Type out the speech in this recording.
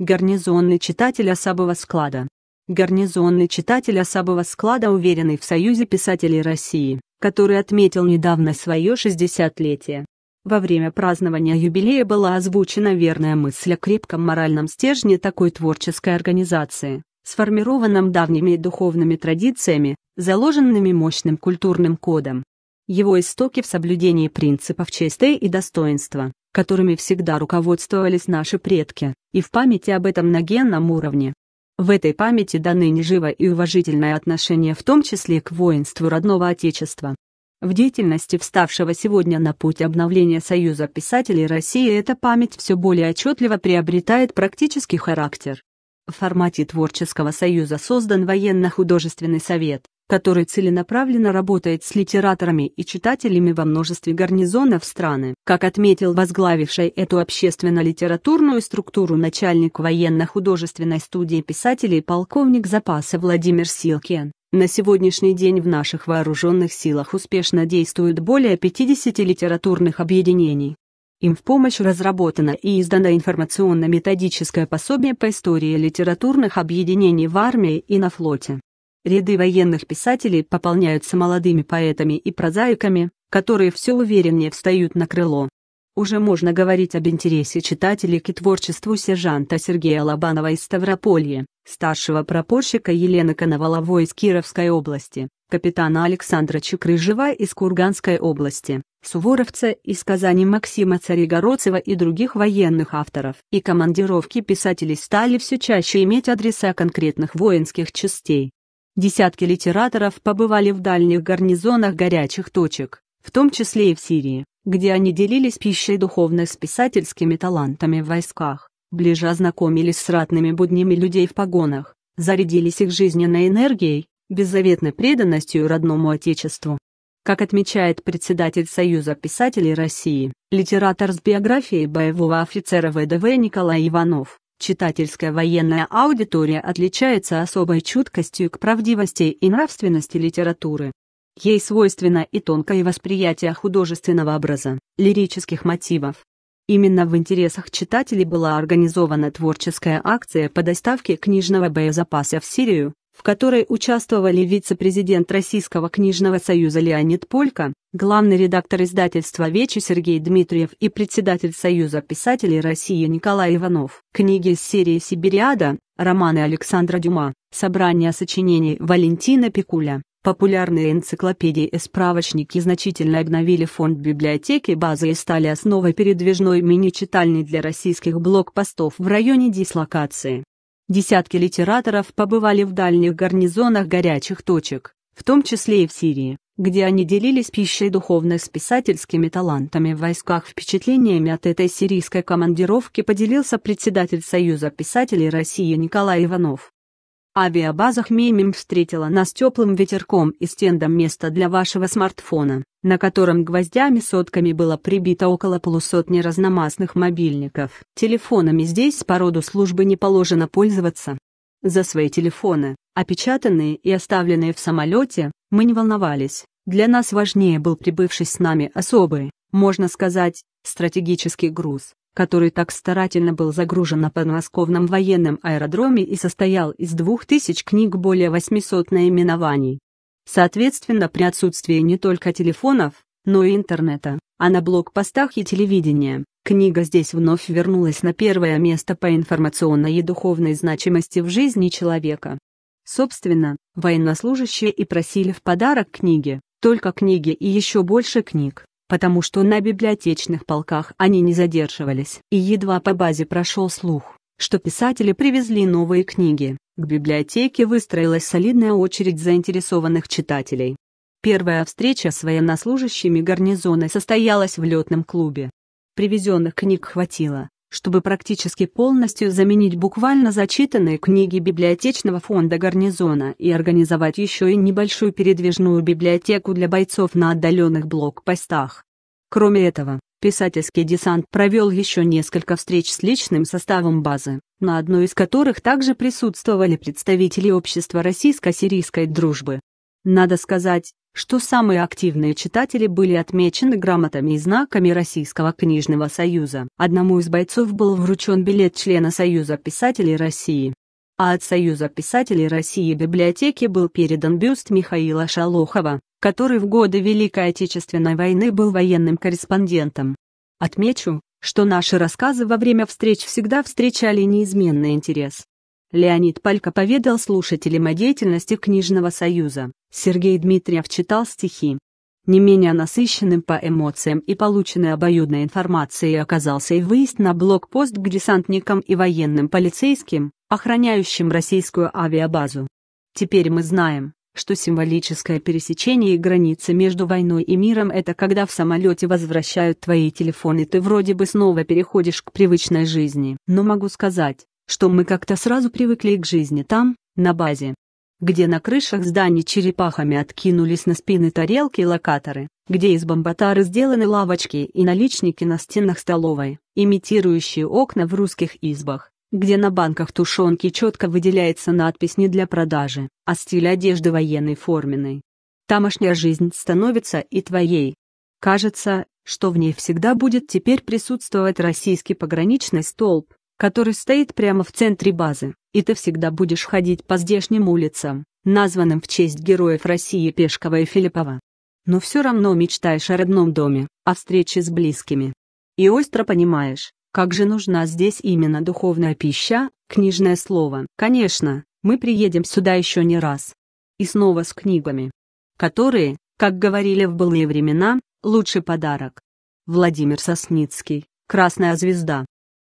Гарнизонный читатель особого склада. Гарнизонный читатель особого склада, уверенный в Союзе писателей России, который отметил недавно свое 60-летие. Во время празднования юбилея была озвучена верная мысль о крепком моральном стержне такой творческой организации, сформированном давними духовными традициями, заложенными мощным культурным кодом. Его истоки в соблюдении принципов чести и достоинства, которыми всегда руководствовались наши предки, и в памяти об этом на генном уровне. В этой памяти даны неживо и уважительное отношение в том числе к воинству родного Отечества. В деятельности вставшего сегодня на путь обновления Союза писателей России эта память все более отчетливо приобретает практический характер. В формате творческого союза создан военно-художественный совет, который целенаправленно работает с литераторами и читателями во множестве гарнизонов страны. Как отметил возглавивший эту общественно-литературную структуру начальник военно-художественной студии писателей полковник запаса Владимир Силкин, на сегодняшний день в наших вооруженных силах успешно действуют более 50 литературных объединений. Им в помощь разработано и издано информационно-методическое пособие по истории литературных объединений в армии и на флоте. Ряды военных писателей пополняются молодыми поэтами и прозаиками, которые все увереннее встают на крыло. Уже можно говорить об интересе читателей к творчеству сержанта Сергея Лобанова из Ставрополья, старшего пропорщика Елены Коноваловой из Кировской области, капитана Александра Чекрыжева из Курганской области, суворовца из Казани Максима Царегородцева и других военных авторов. И командировки писателей стали все чаще иметь адреса конкретных воинских частей. Десятки литераторов побывали в дальних гарнизонах горячих точек, в том числе и в Сирии, где они делились пищей духовной с писательскими талантами в войсках, ближе ознакомились с ратными буднями людей в погонах, зарядились их жизненной энергией, беззаветной преданностью родному отечеству. Как отмечает председатель Союза писателей России, литератор с биографией боевого офицера ВДВ Николай Иванов, Читательская военная аудитория отличается особой чуткостью к правдивости и нравственности литературы. Ей свойственно и тонкое восприятие художественного образа, лирических мотивов. Именно в интересах читателей была организована творческая акция по доставке книжного боезапаса в Сирию, в которой участвовали вице-президент Российского книжного союза Леонид Полька, главный редактор издательства «Вечи» Сергей Дмитриев и председатель Союза писателей России Николай Иванов. Книги из серии «Сибириада», романы Александра Дюма, собрание сочинений Валентина Пикуля. Популярные энциклопедии и справочники значительно обновили фонд библиотеки базы и стали основой передвижной мини-читальной для российских блокпостов в районе дислокации. Десятки литераторов побывали в дальних гарнизонах горячих точек, в том числе и в Сирии где они делились пищей духовной с писательскими талантами в войсках. Впечатлениями от этой сирийской командировки поделился председатель Союза писателей России Николай Иванов. Авиабаза Хмеймим встретила нас теплым ветерком и стендом места для вашего смартфона, на котором гвоздями сотками было прибито около полусотни разномастных мобильников. Телефонами здесь по роду службы не положено пользоваться. За свои телефоны, опечатанные и оставленные в самолете, мы не волновались. Для нас важнее был прибывший с нами особый, можно сказать, стратегический груз, который так старательно был загружен на подмосковном военном аэродроме и состоял из двух тысяч книг более 800 наименований. Соответственно, при отсутствии не только телефонов, но и интернета, а на блокпостах и телевидении книга здесь вновь вернулась на первое место по информационной и духовной значимости в жизни человека. Собственно, военнослужащие и просили в подарок книги, только книги и еще больше книг, потому что на библиотечных полках они не задерживались. И едва по базе прошел слух, что писатели привезли новые книги, к библиотеке выстроилась солидная очередь заинтересованных читателей. Первая встреча с военнослужащими гарнизона состоялась в летном клубе. Привезенных книг хватило, чтобы практически полностью заменить буквально зачитанные книги библиотечного фонда гарнизона и организовать еще и небольшую передвижную библиотеку для бойцов на отдаленных блокпостах. Кроме этого, писательский десант провел еще несколько встреч с личным составом базы, на одной из которых также присутствовали представители общества российско-сирийской дружбы. Надо сказать, что самые активные читатели были отмечены грамотами и знаками Российского книжного союза. Одному из бойцов был вручен билет члена Союза писателей России. А от Союза писателей России библиотеке был передан бюст Михаила Шалохова, который в годы Великой Отечественной войны был военным корреспондентом. Отмечу, что наши рассказы во время встреч всегда встречали неизменный интерес. Леонид Палько поведал слушателям о деятельности Книжного союза. Сергей Дмитриев читал стихи. Не менее насыщенным по эмоциям и полученной обоюдной информацией оказался и выезд на блокпост к десантникам и военным полицейским, охраняющим российскую авиабазу. Теперь мы знаем, что символическое пересечение границы между войной и миром – это когда в самолете возвращают твои телефоны, ты вроде бы снова переходишь к привычной жизни. Но могу сказать, что мы как-то сразу привыкли к жизни там, на базе где на крышах зданий черепахами откинулись на спины тарелки и локаторы, где из бомбатары сделаны лавочки и наличники на стенах столовой, имитирующие окна в русских избах, где на банках тушенки четко выделяется надпись «Не для продажи», а стиль одежды военной форменной. Тамошняя жизнь становится и твоей. Кажется, что в ней всегда будет теперь присутствовать российский пограничный столб, который стоит прямо в центре базы, и ты всегда будешь ходить по здешним улицам, названным в честь героев России Пешкова и Филиппова. Но все равно мечтаешь о родном доме, о встрече с близкими. И остро понимаешь, как же нужна здесь именно духовная пища, книжное слово. Конечно, мы приедем сюда еще не раз. И снова с книгами. Которые, как говорили в былые времена, лучший подарок. Владимир Сосницкий, «Красная звезда».